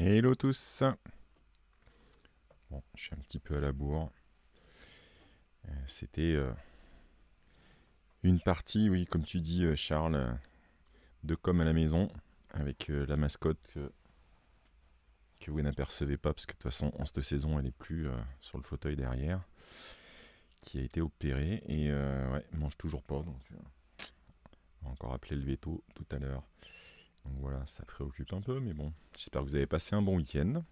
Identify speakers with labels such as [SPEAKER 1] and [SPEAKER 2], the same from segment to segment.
[SPEAKER 1] Hello tous Bon, je suis un petit peu à la bourre. Euh, c'était euh, une partie, oui, comme tu dis euh, Charles, de comme à la maison, avec la mascotte que, vous n'apercevez pas, parce que de toute façon, en cette saison, elle n'est plus sur le fauteuil derrière, qui a été opérée, et ouais, mange toujours pas, donc on va encore appeler le veto tout à l'heure voilà, ça préoccupe un peu, mais bon, j'espère que vous avez passé un bon week-end.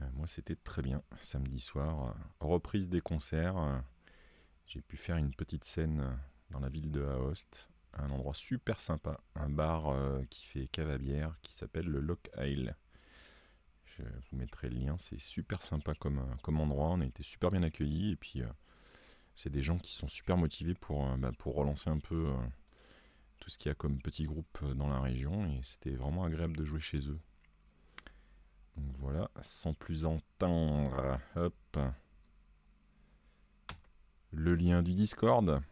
[SPEAKER 1] Euh, moi, c'était très bien. Samedi soir, euh, reprise des concerts. Euh, j'ai pu faire une petite scène dans la ville de Aoste, un endroit super sympa, un bar qui fait cave à bière, qui s'appelle le Lock Isle. Je vous mettrai le lien, c'est super sympa comme, comme endroit, on a été super bien accueillis, et puis c'est des gens qui sont super motivés pour, bah, pour relancer un peu tout ce qu'il y a comme petits groupes euh, dans la région et c'était vraiment agréable de jouer chez eux. Donc voilà, sans plus entendre, hop, le lien du Discord.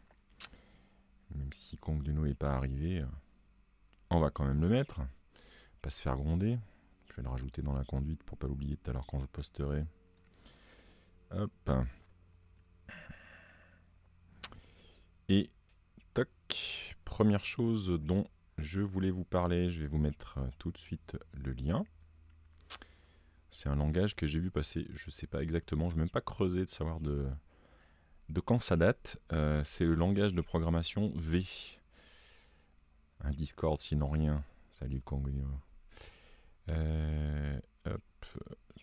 [SPEAKER 1] Même si nous n'est pas arrivé, euh, on va quand même le mettre. Pas se faire gronder. Je vais le rajouter dans la conduite pour pas l'oublier tout à l'heure quand je posterai. Hop. Et Première chose dont je voulais vous parler, je vais vous mettre euh, tout de suite le lien. C'est un langage que j'ai vu passer, je ne sais pas exactement, je ne même pas creusé de savoir de, de quand ça date. Euh, c'est le langage de programmation V. Un Discord sinon rien. Salut Congo. Euh,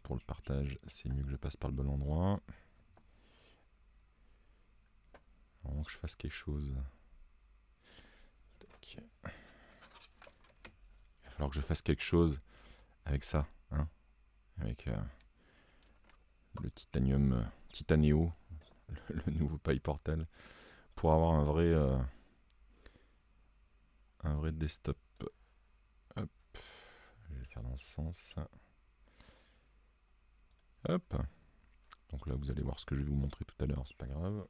[SPEAKER 1] pour le partage, c'est mieux que je passe par le bon endroit. Avant que je fasse quelque chose. Il va falloir que je fasse quelque chose avec ça. Hein. avec euh, le titanium euh, titaneo, le, nouveau paille portal, pour avoir un vrai, euh, un vrai desktop. Hop. Je vais le faire dans ce sens. Hop. Donc là, vous allez voir ce que je vais vous montrer tout à l'heure, c'est pas grave.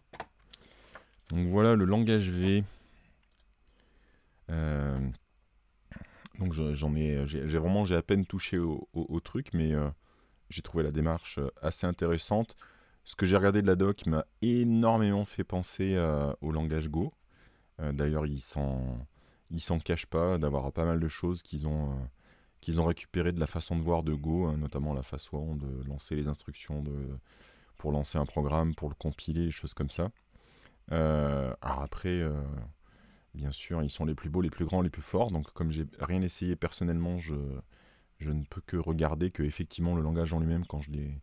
[SPEAKER 1] Donc voilà le langage V. Euh, donc j'en ai, j'ai vraiment, j'ai à peine touché au, truc, mais euh, j'ai trouvé la démarche euh, assez intéressante. Ce que j'ai regardé de la doc m'a énormément fait penser au langage Go. D'ailleurs, ils s'en, ils s'en cachent pas d'avoir pas mal de choses qu'ils ont qu'ils ont récupéré de la façon de voir de Go, hein, notamment la façon de lancer les instructions de, pour lancer un programme, pour le compiler, des choses comme ça. alors après, Bien sûr, ils sont les plus beaux, les plus grands, les plus forts. Donc, comme j'ai rien essayé personnellement, je, ne peux que regarder que effectivement le langage en lui-même, quand je l'ai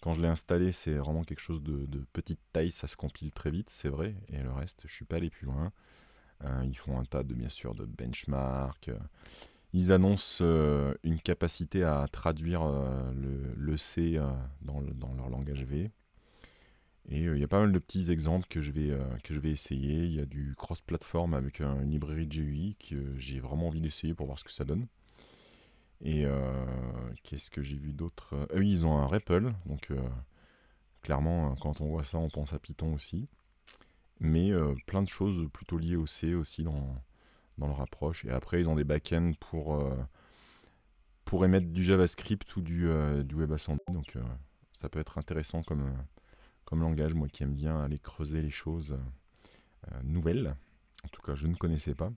[SPEAKER 1] quand je installé, c'est vraiment quelque chose de, petite taille. Ça se compile très vite, c'est vrai. Et le reste, je suis pas allé plus loin. Euh, ils font un tas de bien sûr de benchmarks. Ils annoncent euh, une capacité à traduire euh, le, C dans leur langage V. Et euh, il y a pas mal de petits exemples que je vais, euh, que je vais essayer. Il y a du cross-platform avec euh, une librairie de GUI que j'ai vraiment envie d'essayer pour voir ce que ça donne. Et qu'est-ce que j'ai vu d'autre Eux, ils ont un REPL, donc clairement, quand on voit ça, on pense à Python aussi. Mais plein de choses plutôt liées au C aussi dans, leur approche. Et après, ils ont des backends pour, pour émettre du JavaScript ou du, du WebAssembly. Donc, ça peut être intéressant comme, comme langage, moi qui aime bien aller creuser les choses euh, euh, nouvelles, en tout cas je ne connaissais pas.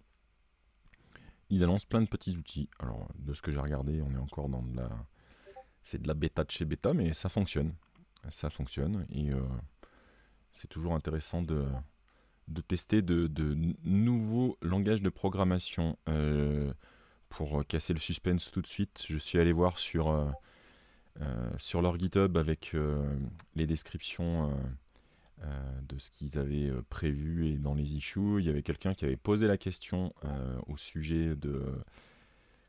[SPEAKER 1] Ils annoncent plein de petits outils. Alors de ce que j'ai regardé, on est encore dans de la... C'est de la bêta de chez bêta, mais ça fonctionne. Ça fonctionne et euh, c'est toujours intéressant de, de tester de, nouveaux langages de programmation. pour casser le suspense tout de suite, je suis allé voir sur euh, sur leur GitHub avec euh, les descriptions euh, de ce qu'ils avaient prévu et dans les issues, il y avait quelqu'un qui avait posé la question au sujet de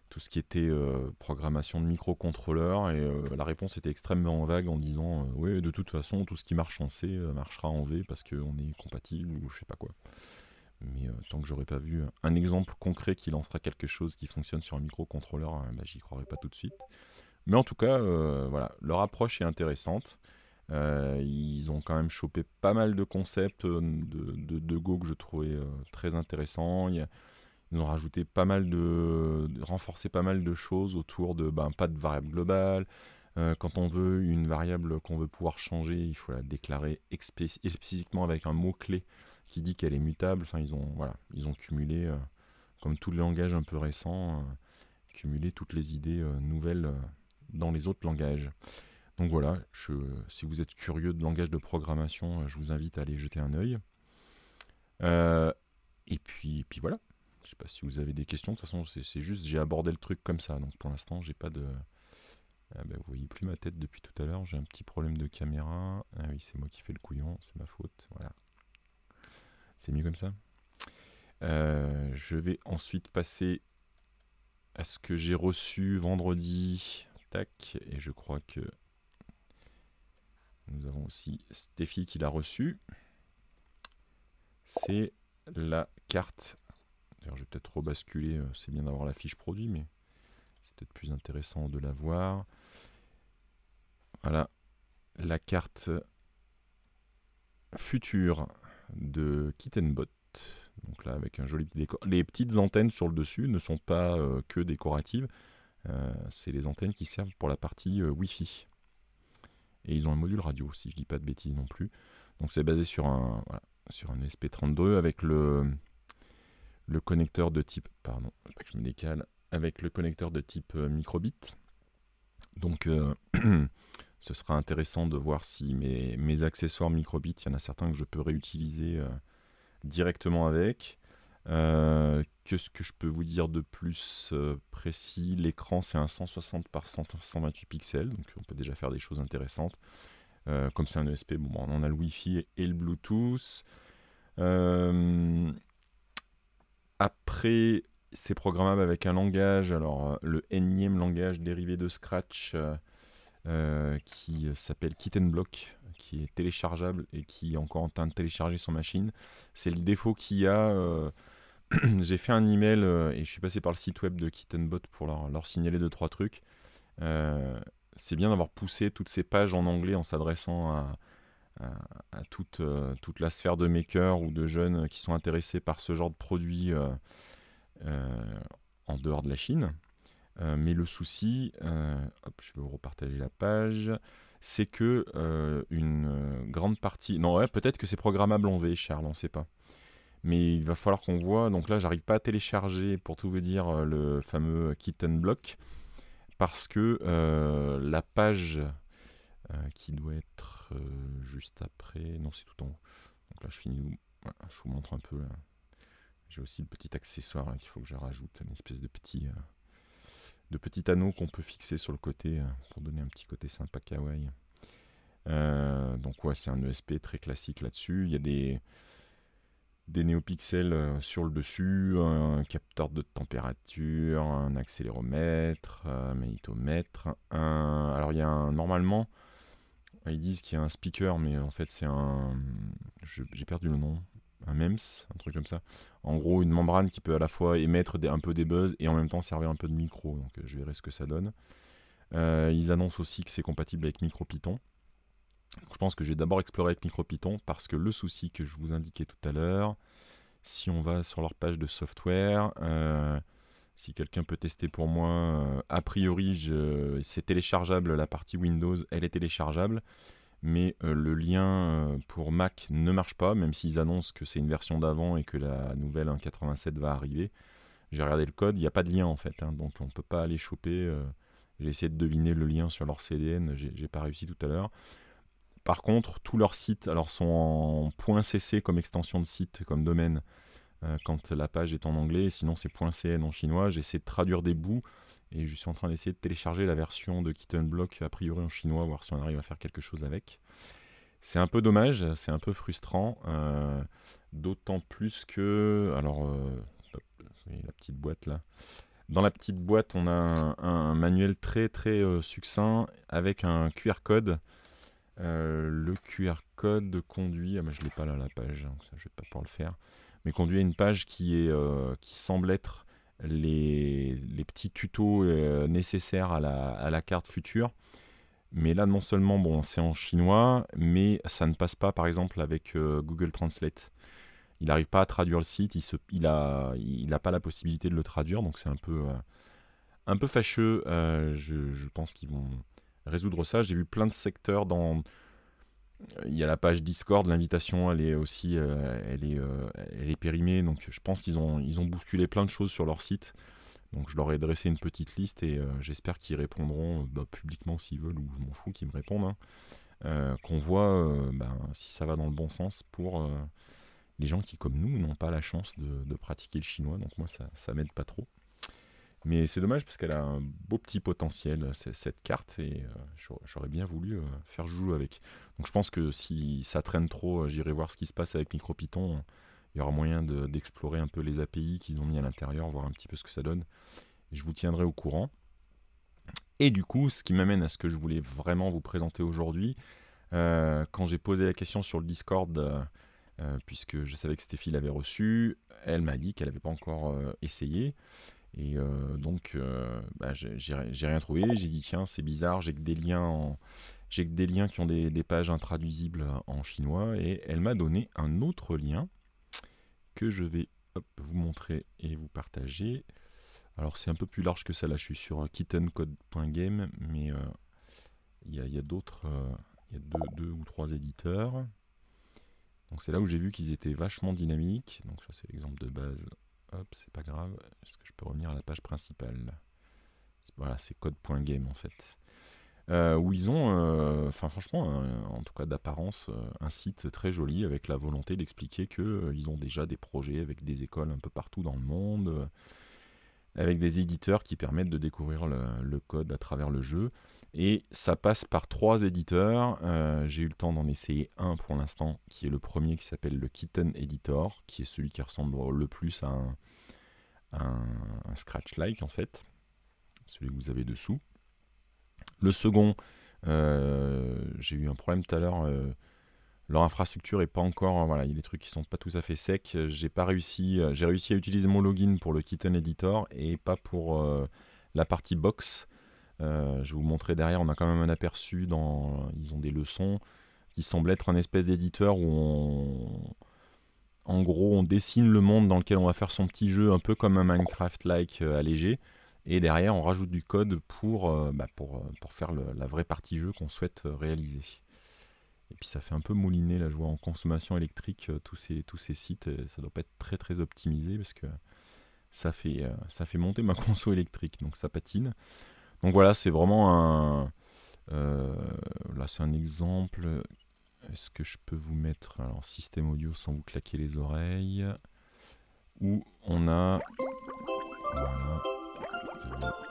[SPEAKER 1] tout ce qui était programmation de microcontrôleurs et la réponse était extrêmement vague en disant oui de toute façon tout ce qui marche en C marchera en V parce qu'on est compatible ou je sais pas quoi. Mais tant que j'aurais pas vu un exemple concret qui lancera quelque chose qui fonctionne sur un microcontrôleur, bah, j'y croirais pas tout de suite. Mais en tout cas, euh, voilà, leur approche est intéressante. Euh, ils ont quand même chopé pas mal de concepts euh, de, Go que je trouvais très intéressants. Ils, ont rajouté pas mal de, renforcé pas mal de choses autour de ben, pas de variable globale. quand on veut une variable qu'on veut pouvoir changer, il faut la déclarer explicitement avec un mot-clé qui dit qu'elle est mutable. ils ont, voilà, ils ont cumulé, comme tout le langage un peu récent, cumulé toutes les idées nouvelles dans les autres langages. Donc voilà, si vous êtes curieux de langage de programmation, euh, je vous invite à aller jeter un œil. Euh, et, puis, voilà. Je sais pas si vous avez des questions. De toute façon, c'est juste j'ai abordé le truc comme ça. Donc pour l'instant, j'ai pas de. Euh, ben, vous voyez plus ma tête depuis tout à l'heure. J'ai un petit problème de caméra. Ah oui, c'est moi qui fais le couillon. C'est ma faute. Voilà. C'est mieux comme ça. je vais ensuite passer à ce que j'ai reçu vendredi et je crois que nous avons aussi Steffi qui l'a reçu. C'est la carte. D'ailleurs, je vais peut-être rebasculer. Euh, c'est bien d'avoir la fiche produit, mais c'est peut-être plus intéressant de la voir. Voilà la carte future de Kittenbot. Donc là, avec un joli petit décor. Les petites antennes sur le dessus ne sont pas euh, que décoratives. Euh, c'est les antennes qui servent pour la partie euh, Wi-Fi. Et ils ont un module radio, si je dis pas de bêtises non plus. Donc c'est basé sur un, sur un SP32 avec le, le connecteur de type. Pardon, décale. Avec le connecteur de type euh, microbit. Donc ce sera intéressant de voir si mes, accessoires microbit, il y en a certains que je peux réutiliser directement avec. Euh, qu'est-ce que je peux vous dire de plus euh, précis L'écran, c'est un 160 par 128 pixels, donc on peut déjà faire des choses intéressantes. Euh, comme c'est un ESP, bon, on a le Wi-Fi et le Bluetooth. après, c'est programmable avec un langage, alors le énième langage dérivé de Scratch qui s'appelle Kittenblock, qui est téléchargeable et qui est encore en train de télécharger son machine. C'est le défaut qu'il y a j'ai fait un email euh, et je suis passé par le site web de Kittenbot pour leur, signaler deux, trois trucs. Euh, c'est bien d'avoir poussé toutes ces pages en anglais en s'adressant à, toute, euh, toute, la sphère de makers ou de jeunes qui sont intéressés par ce genre de produits en dehors de la Chine. mais le souci, je vais vous repartager la page, c'est que une grande partie... Non, peut-être que c'est programmable en V, Charles, on ne sait pas mais il va falloir qu'on voit. Donc là, j'arrive pas à télécharger, pour tout vous dire, euh, le fameux kitten block, parce que euh, la page euh, qui doit être juste après, non, c'est tout en haut. Donc là, je finis. je vous montre un peu. J'ai aussi le petit accessoire hein, qu'il faut que je rajoute, une espèce de petit, de petit anneau qu'on peut fixer sur le côté pour donner un petit côté sympa kawaii. donc ouais, c'est un ESP très classique là-dessus. Il y a des, des néopixels euh, sur le dessus, un capteur de température, un accéléromètre, euh, un magnétomètre. Alors il y a un... normalement, ils disent qu'il y a un speaker, mais en fait c'est un... J'ai perdu le nom. Un MEMS, un truc comme ça. En gros, une membrane qui peut à la fois émettre un peu des buzz et en même temps servir un peu de micro. Donc je verrai ce que ça donne. Euh, ils annoncent aussi que c'est compatible avec MicroPython je pense que j'ai d'abord exploré avec MicroPython parce que le souci que je vous indiquais tout à l'heure, si on va sur leur page de software, euh, si quelqu'un peut tester pour moi, euh, a priori c'est téléchargeable, la partie Windows, elle est téléchargeable, mais euh, le lien pour Mac ne marche pas, même s'ils annoncent que c'est une version d'avant et que la nouvelle 1.87 va arriver. J'ai regardé le code, il n'y a pas de lien en fait, hein, donc on ne peut pas aller choper. j'ai essayé de deviner le lien sur leur CDN, j'ai pas réussi tout à l'heure. Par contre, tous leurs sites alors, sont en .cc comme extension de site, comme domaine, euh, quand la page est en anglais, sinon c'est .cn en chinois. J'essaie de traduire des bouts et je suis en train d'essayer de télécharger la version de Kittenblock, a priori en chinois, voir si on arrive à faire quelque chose avec. C'est un peu dommage, c'est un peu frustrant, euh, d'autant plus que... Alors, euh, la petite boîte là. Dans la petite boîte, on a un, manuel très très succinct avec un QR code euh, le QR code conduit, ah, je l'ai pas là la page, hein, je vais pas le faire, mais conduit à une page qui, est, euh, qui semble être les, petits tutos euh, nécessaires à la, carte future. Mais là, non seulement bon, c'est en chinois, mais ça ne passe pas par exemple avec Google Translate. Il n'arrive pas à traduire le site, il n'a il a pas la possibilité de le traduire, donc c'est un peu, un peu fâcheux. je pense qu'ils vont résoudre ça. J'ai vu plein de secteurs dans. Il y a la page Discord, l'invitation, elle est aussi, euh, elle, est, euh, est périmée, donc je pense qu'ils ont, ils ont bousculé plein de choses sur leur site. Donc je leur ai dressé une petite liste et euh, j'espère qu'ils répondront bah, publiquement s'ils veulent ou je m'en fous qu'ils me répondent. Hein. qu'on voit ben, si ça va dans le bon sens pour les gens qui, comme nous, n'ont pas la chance de, de, pratiquer le chinois. Donc moi, ça, ça m'aide pas trop. Mais c'est dommage parce qu'elle a un beau petit potentiel, cette carte, et euh, j'aurais bien voulu euh, faire jouer avec. Donc je pense que si ça traîne trop, euh, j'irai voir ce qui se passe avec MicroPython. Il y aura moyen d'explorer un peu les API qu'ils ont mis à l'intérieur, voir un petit peu ce que ça donne. je vous tiendrai au courant. Et du coup, ce qui m'amène à ce que je voulais vraiment vous présenter aujourd'hui, quand j'ai posé la question sur le Discord, puisque je savais que Stéphie l'avait reçu, elle m'a dit qu'elle n'avait pas encore essayé. Et euh, donc, euh, bah, j'ai rien trouvé. J'ai dit, tiens, c'est bizarre, j'ai que des liens en... des qui ont des, pages intraduisibles en chinois et elle m'a donné un autre lien que je vais vous montrer et vous partager. Alors c'est un peu plus large que ça là je suis sur euh, kittencode.game, mais il y a, d'autres, il y a deux, ou trois éditeurs. Donc c'est là où j'ai vu qu'ils étaient vachement dynamiques. Donc ça c'est l'exemple de base Hop, c'est pas grave. Est-ce que je peux revenir à la page principale Voilà, c'est code.game en fait. Euh, où ils ont, euh, enfin franchement, en tout cas d'apparence, euh, un site très joli avec la volonté d'expliquer qu'ils ils ont déjà des projets avec des écoles un peu partout dans le monde avec des éditeurs qui permettent de découvrir le, code à travers le jeu. Et ça passe par trois éditeurs. Euh, j'ai eu le temps d'en essayer un pour l'instant, qui est le premier qui s'appelle le Kitten Editor, qui est celui qui ressemble le plus à un, Scratch-like en fait, celui que vous avez dessous. Le second, euh, j'ai eu un problème tout à l'heure, euh, leur infrastructure est pas encore hein, voilà il y a des trucs qui sont pas tout à fait secs euh, j'ai pas réussi euh, j'ai réussi à utiliser mon login pour le Kitten Editor et pas pour euh, la partie box je vais vous montrer derrière on a quand même un aperçu dans ils ont des leçons qui semble être un espèce d'éditeur où on en gros on dessine le monde dans lequel on va faire son petit jeu un peu comme un Minecraft like allégé et derrière on rajoute du code pour, bah, pour, pour faire la vraie partie jeu qu'on souhaite réaliser. Et puis ça fait un peu mouliner, là je vois en consommation électrique euh, tous, ces, tous ces sites, ça doit pas être très très optimisé parce que ça fait, euh, ça fait monter ma conso électrique, donc ça patine. Donc voilà, c'est vraiment un... Euh, là c'est un exemple. Est-ce que je peux vous mettre alors système audio sans vous claquer les oreilles Où on a...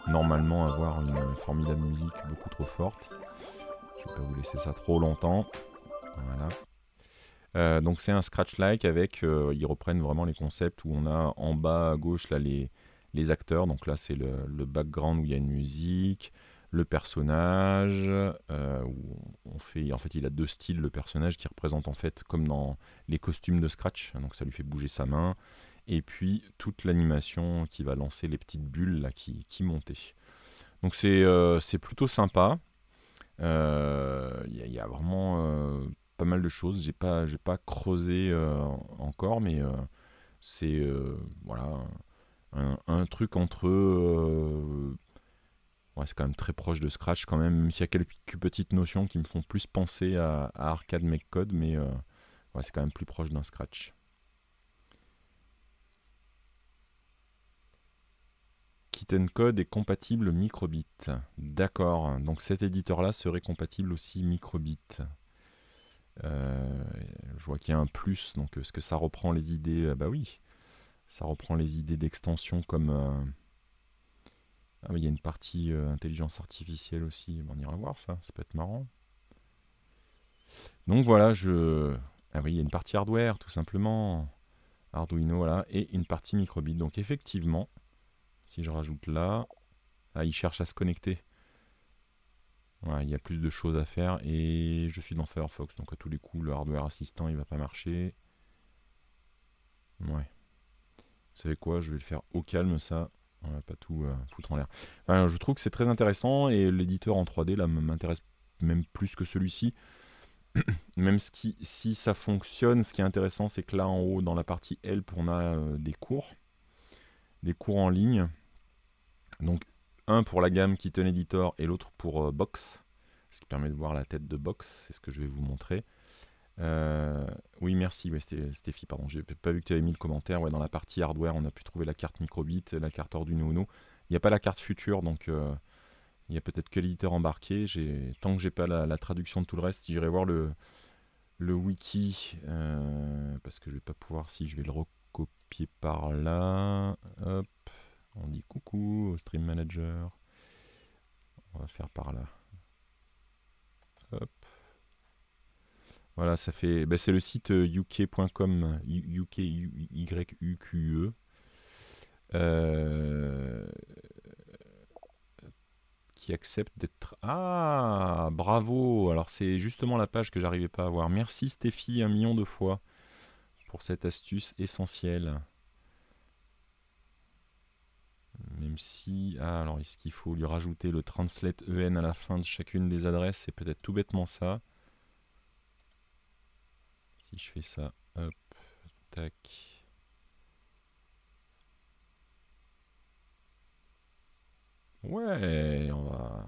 [SPEAKER 1] normalement avoir une formidable musique beaucoup trop forte. Je vais pas vous laisser ça trop longtemps. Voilà. Euh, donc c'est un scratch-like avec, euh, ils reprennent vraiment les concepts où on a en bas à gauche là les, acteurs, donc là c'est le, background où il y a une musique, le personnage, euh, où on fait, en fait il a deux styles, le personnage qui représente en fait comme dans les costumes de Scratch, donc ça lui fait bouger sa main, et puis toute l'animation qui va lancer les petites bulles là qui, qui montaient. Donc c'est plutôt sympa, il y, a vraiment mal de choses. J'ai pas, j'ai pas creusé euh, encore, mais euh, c'est euh, voilà un, truc entre Ouais, c'est quand même très proche de Scratch quand même, s'il y a quelques petites notions qui me font plus penser à, Arcade Make Code, mais c'est quand même plus proche d'un Scratch. Kitten Code est compatible microbit. D'accord, donc cet éditeur-là serait compatible aussi microbit. Euh, je vois qu'il y a un plus, donc est-ce que ça reprend les idées ah Bah oui, ça reprend les idées d'extension comme... Euh, ah mais il y a une partie euh, intelligence artificielle aussi. On ira voir ça, ça peut être marrant. Donc voilà, je. Ah il y a une partie hardware, tout simplement. Arduino, voilà, et une partie microbit. Donc effectivement, si je rajoute là, ah, il cherche à se connecter il y a plus de choses à faire et je suis dans Firefox, donc à tous les coups, le hardware assistant, il va pas marcher. Ouais. Vous savez quoi, je vais le faire au calme, ça. On va pas tout euh, foutre en l'air. je trouve que c'est très intéressant et l'éditeur en 3D, là, m'intéresse même plus que celui-ci. même si ça fonctionne, ce qui est intéressant, c'est que là, en haut, dans la partie Help, on a euh, des cours. Des cours en ligne. Donc un pour la gamme Kitten Editor et l'autre pour euh, Box, ce qui permet de voir la tête de Box, c'est ce que je vais vous montrer. Euh, oui, merci, ouais, Stéphie, pardon, j'ai pas vu que tu avais mis le commentaire. Ouais, dans la partie hardware, on a pu trouver la carte microbit, la carte Arduino Uno. Il n'y a pas la carte future, donc euh, il n'y a peut-être que l'éditeur embarqué. Tant que j'ai pas la, traduction de tout le reste, j'irai voir le, le wiki, parce que je vais pas pouvoir, si je vais le recopier par là, hop, on dit coucou au Stream Manager. On va faire par là. Hop. Voilà, ça fait. Ben, c'est le site uk.com, euh, uk, y-u-q-e, euh, qui accepte d'être. Ah, bravo Alors, c'est justement la page que j'arrivais pas à voir. Merci Stéphie, un million de fois, pour cette astuce essentielle. Même si, ah, alors est-ce qu'il faut lui rajouter le translate en à la fin de chacune des adresses C'est peut-être tout bêtement ça. Si je fais ça, hop, tac. Ouais, on va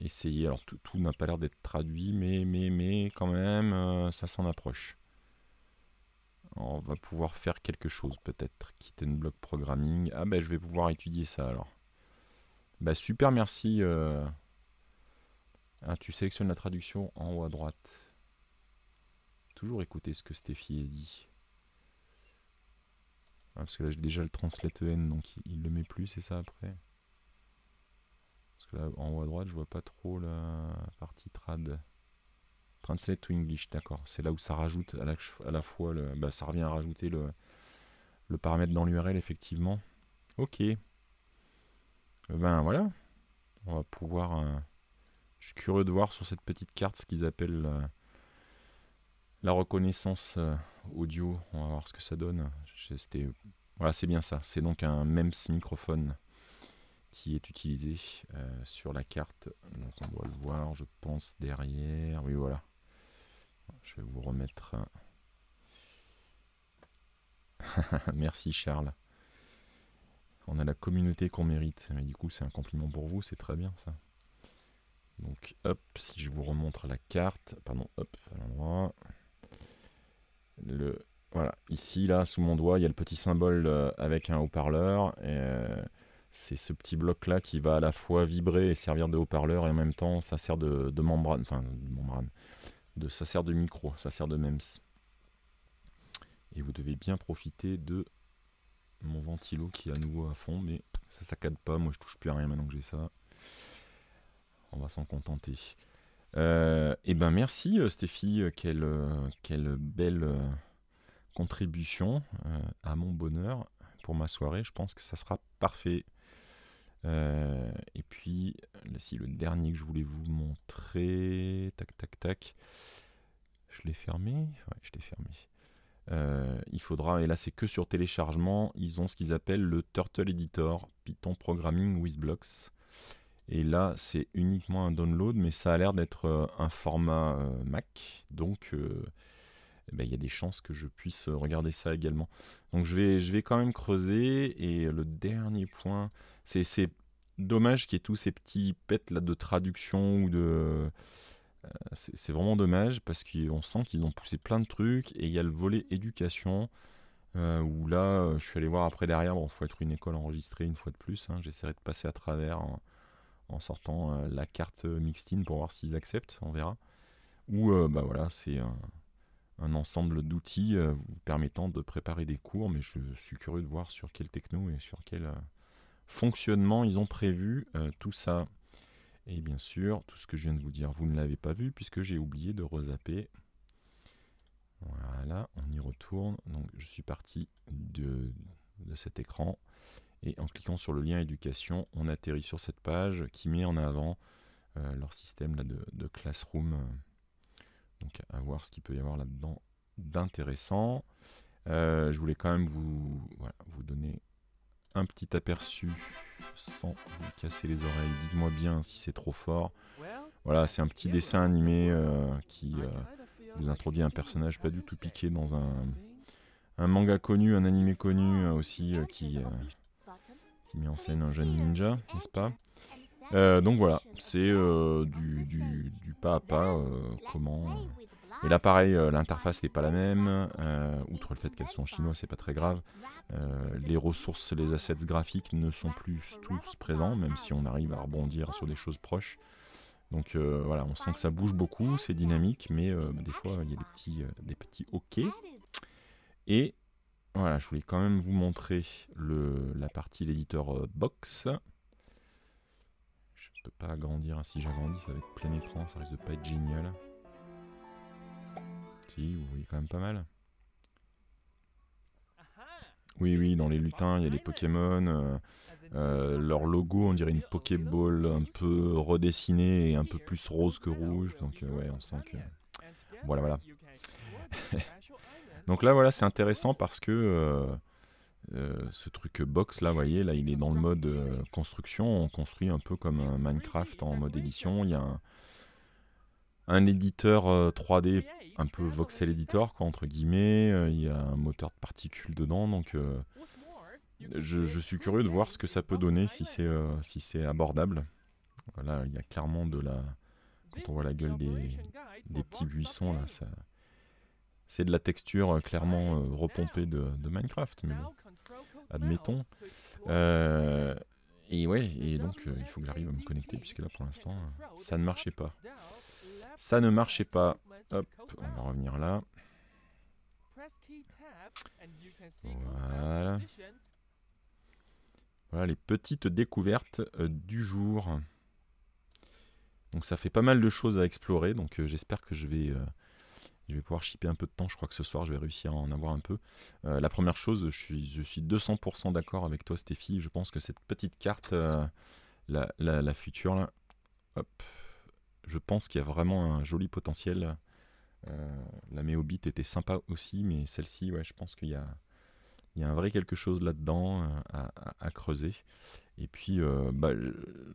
[SPEAKER 1] essayer. Alors tout, n'a pas l'air d'être traduit, mais, mais, mais quand même, euh, ça s'en approche on va pouvoir faire quelque chose peut-être. Quitter une bloc programming. Ah ben je vais pouvoir étudier ça alors. Bah super merci. Euh. Ah, tu sélectionnes la traduction en haut à droite. Toujours écouter ce que Stéphie a dit. Ah, parce que là j'ai déjà le translate EN donc il, ne le met plus c'est ça après. Parce que là en haut à droite je vois pas trop la partie trad. Translate to English, d'accord. C'est là où ça rajoute à la, fois, le, bah, ça revient à rajouter le, paramètre dans l'URL, effectivement. Ok. Eh ben voilà. On va pouvoir... Euh, je suis curieux de voir sur cette petite carte ce qu'ils appellent euh, la reconnaissance euh, audio. On va voir ce que ça donne. Voilà, c'est bien ça. C'est donc un MEMS microphone qui est utilisé sur la carte. Donc on doit le voir, je pense, derrière. Oui, voilà. Je vais vous remettre. Euh, merci Charles. On a la communauté qu'on mérite. Mais du coup, c'est un compliment pour vous, c'est très bien ça. Donc, hop, si je vous remontre la carte, pardon, hop, à l'endroit. Le, voilà, ici, là, sous mon doigt, il y a le petit symbole euh, avec un haut-parleur. Euh, c'est ce petit bloc-là qui va à la fois vibrer et servir de haut-parleur, et en même temps, ça sert de membrane, enfin, de membrane ça sert de micro, ça sert de MEMS. Et vous devez bien profiter de mon ventilo qui est à nouveau à fond, mais ça saccade pas, moi je touche plus à rien maintenant que j'ai ça. On va s'en contenter. et euh, eh ben merci euh, Stéphie, euh, quelle belle contribution à mon bonheur pour ma soirée. Je pense que ça sera parfait. Euh, et puis, là, si le dernier que je voulais vous montrer, tac, tac, tac, je l'ai fermé je l'ai fermé. Euh, il faudra, et là c'est que sur téléchargement, ils ont ce qu'ils appellent le Turtle Editor Python Programming with Blocks. Et là c'est uniquement un download, mais ça a l'air d'être euh, un format Mac, donc eh ben, il y a des chances que je puisse euh, regarder ça également. Donc je vais, je vais quand même creuser. Et le dernier point, c'est dommage qu'il y ait tous ces petits pets là de traduction ou de... Euh, c'est vraiment dommage parce qu'on sent qu'ils ont poussé plein de trucs et il y a le volet éducation euh, où là je suis allé voir après derrière, bon, il faut être une école enregistrée une fois de plus, hein. j'essaierai de passer à travers en, sortant la carte Mixtine pour voir s'ils acceptent, on verra. Ou ben voilà, c'est un ensemble d'outils euh, vous permettant de préparer des cours, mais je suis curieux de voir sur quelle techno et sur quel euh, fonctionnement ils ont prévu euh, tout ça. Et bien sûr, tout ce que je viens de vous dire, vous ne l'avez pas vu puisque j'ai oublié de rezapper Voilà, on y retourne. Donc je suis parti de, cet écran. Et en cliquant sur le lien éducation, on atterrit sur cette page qui met en avant leur système de, de classroom. Donc à voir ce qu'il peut y avoir là-dedans d'intéressant. Euh, je voulais quand même vous, vous donner un petit aperçu sans vous casser les oreilles. Dites-moi bien si c'est trop fort. Voilà, c'est un petit dessin animé euh, qui euh, vous introduit un personnage pas du tout piqué dans un, manga connu, un animé connu aussi qui met en scène un jeune ninja, n'est-ce pas euh, donc voilà, c'est euh, du, pas à pas, euh, comment... Et là pareil, l'interface n'est pas la même, outre le fait qu'elles sont en chinois, c'est pas très grave. les ressources, les assets graphiques ne sont plus tous présents, même si on arrive à rebondir sur des choses proches. Donc voilà, on sent que ça bouge beaucoup, c'est dynamique, mais bah, des fois il y a des petits, des petits OK. Et voilà, je voulais quand même vous montrer la partie l'éditeur box. Je peux pas agrandir. Si j'agrandis, ça va être plein écran, ça risque de pas être génial. Si, vous voyez quand même pas mal. Oui, oui, dans les lutins, il y a des Pokémon. Euh, euh, leur logo, on dirait une Pokéball un peu redessinée et un peu plus rose que rouge. Donc, euh, ouais, on sent que. Voilà, voilà. Donc là, voilà, c'est intéressant parce que euh, ce truc box là, vous voyez, là il est dans le mode euh, construction, on construit un peu comme un Minecraft en mode édition, il y a un, éditeur 3D, euh, un peu voxel editor entre guillemets, il y a un moteur de particules dedans, donc je, suis curieux de voir ce que ça peut donner si c'est si c'est abordable. Voilà, il y a clairement de la... Quand on voit la gueule des, petits buissons là, ça... C'est de la texture clairement repompée de, Minecraft, mais admettons. Euh, et ouais, et donc euh, il faut que j'arrive à me connecter, puisque là pour l'instant, euh, ça ne marchait pas. Ça ne marchait pas. Hop, on va revenir là. Voilà. Voilà les petites découvertes du jour. Donc ça fait pas mal de choses à explorer, donc j'espère que je vais je vais pouvoir shipper un peu de temps. Je crois que ce soir, je vais réussir à en avoir un peu. Euh, la première chose, je suis, je suis 200% d'accord avec toi, Stéphie. Je pense que cette petite carte, euh, la, future, là, je pense qu'il y a vraiment un joli potentiel. Euh, la Méobit était sympa aussi, mais celle-ci, ouais, je pense qu'il y a, un vrai quelque chose là-dedans à, creuser. Et puis, bah,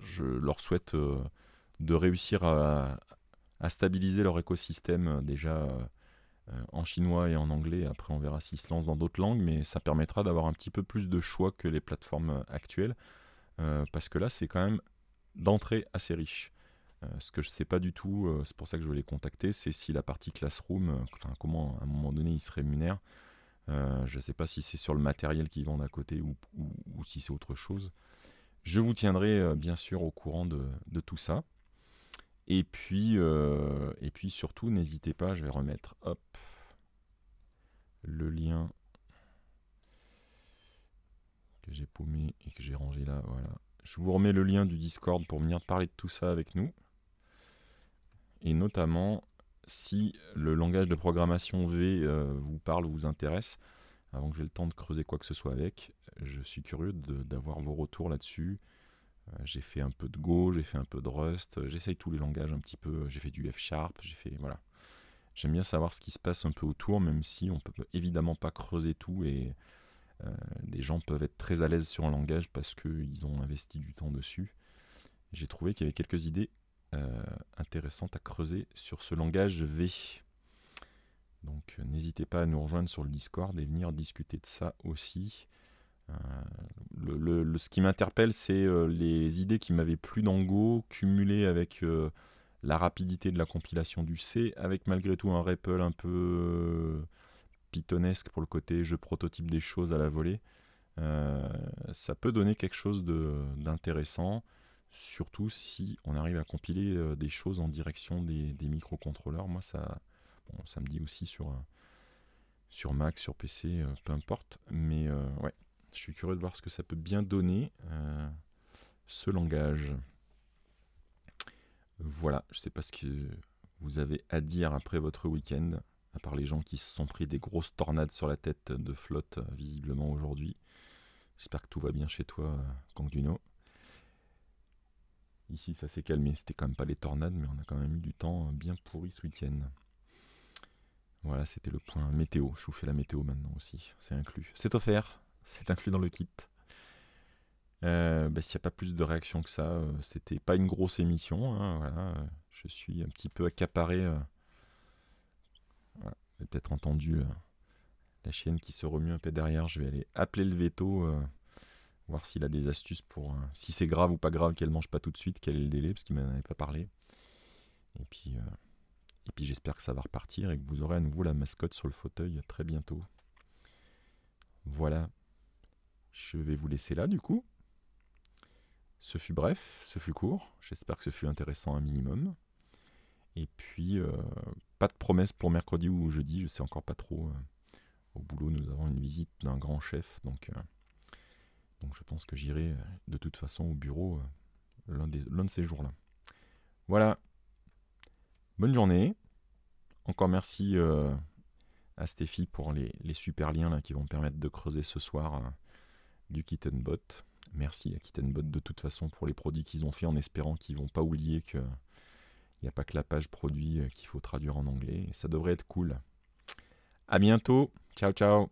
[SPEAKER 1] je leur souhaite de réussir à, stabiliser leur écosystème euh, déjà euh, euh, en chinois et en anglais. Après, on verra s'ils se lancent dans d'autres langues, mais ça permettra d'avoir un petit peu plus de choix que les plateformes actuelles, parce que là, c'est quand même d'entrée assez riche. ce que je ne sais pas du tout, c'est pour ça que je voulais les contacter, c'est si la partie classroom, enfin comment à un moment donné ils se rémunèrent. je ne sais pas si c'est sur le matériel qu'ils vendent à côté ou, si c'est autre chose. Je vous tiendrai bien sûr au courant de tout ça. Euh, et puis, surtout, n'hésitez pas, je vais remettre le lien que j'ai paumé et que j'ai rangé là. Je vous remets le lien du Discord pour venir parler de tout ça avec nous. Et notamment, si le langage de programmation V euh, vous parle, vous intéresse, avant que j'ai le temps de creuser quoi que ce soit avec, je suis curieux d'avoir vos retours là-dessus. Euh, j'ai fait un peu de Go, j'ai fait un peu de Rust, euh, j'essaye tous les langages un petit peu, euh, j'ai fait du F Sharp, j'ai fait voilà. J'aime bien savoir ce qui se passe un peu autour, même si on ne peut évidemment pas creuser tout et des gens peuvent être très à l'aise sur un langage parce qu'ils ont investi du temps dessus. J'ai trouvé qu'il y avait quelques idées intéressantes à creuser sur ce langage V. Donc n'hésitez pas à nous rejoindre sur le Discord et venir discuter de ça aussi. Euh, ce qui m'interpelle, c'est euh, les idées qui m'avaient plus d'ango cumulées avec euh, la rapidité de la compilation du C, avec malgré tout un REPL un peu pythonesque pour le côté je prototype des choses à la volée. ça peut donner quelque chose d'intéressant, surtout si on arrive à compiler des choses en direction des, microcontrôleurs. Moi, ça, ça me dit aussi sur, sur Mac, sur PC, peu importe. Mais ouais, je suis curieux de voir ce que ça peut bien donner, euh, ce langage. Voilà, je ne sais pas ce que vous avez à dire après votre week-end, à part les gens qui se sont pris des grosses tornades sur la tête de flotte, euh, visiblement aujourd'hui. J'espère que tout va bien chez toi, euh, Kangduno. Ici, ça s'est calmé. C'était quand même pas les tornades, mais on a quand même eu du temps bien pourri ce week-end. Voilà, c'était le point météo. Je vous fais la météo maintenant aussi. C'est inclus. C'est offert c'est inclus dans le kit. Euh, bah, s'il n'y a pas plus de réaction que ça, euh, c'était pas une grosse émission. Hein, je suis un petit peu accaparé. Euh. vous avez peut-être entendu la chaîne qui se remue un peu derrière. Je vais aller appeler le veto, voir s'il a des astuces pour si c'est grave ou pas grave qu'elle mange pas tout de suite, quel est le délai, parce qu'il m'en avait pas parlé. Et puis, et puis j'espère que ça va repartir et que vous aurez à nouveau la mascotte sur le fauteuil très bientôt. Voilà. Je vais vous laisser là du coup. Ce fut bref, ce fut court, j'espère que ce fut intéressant un minimum. Et puis, euh, pas de promesse pour mercredi ou jeudi, je sais encore pas trop. Euh, au boulot, nous avons une visite d'un grand chef, donc, euh, donc je pense que j'irai de toute façon au bureau l'un de ces jours-là. Voilà, bonne journée. Encore merci à Stéphie pour les, super liens qui vont permettre de creuser ce soir du Kittenbot. Merci à Kittenbot de toute façon pour les produits qu'ils ont fait en espérant qu'ils vont pas oublier que n'y a pas que la page produit euh, qu'il faut traduire en anglais. Et ça devrait être cool. À bientôt. Ciao ciao.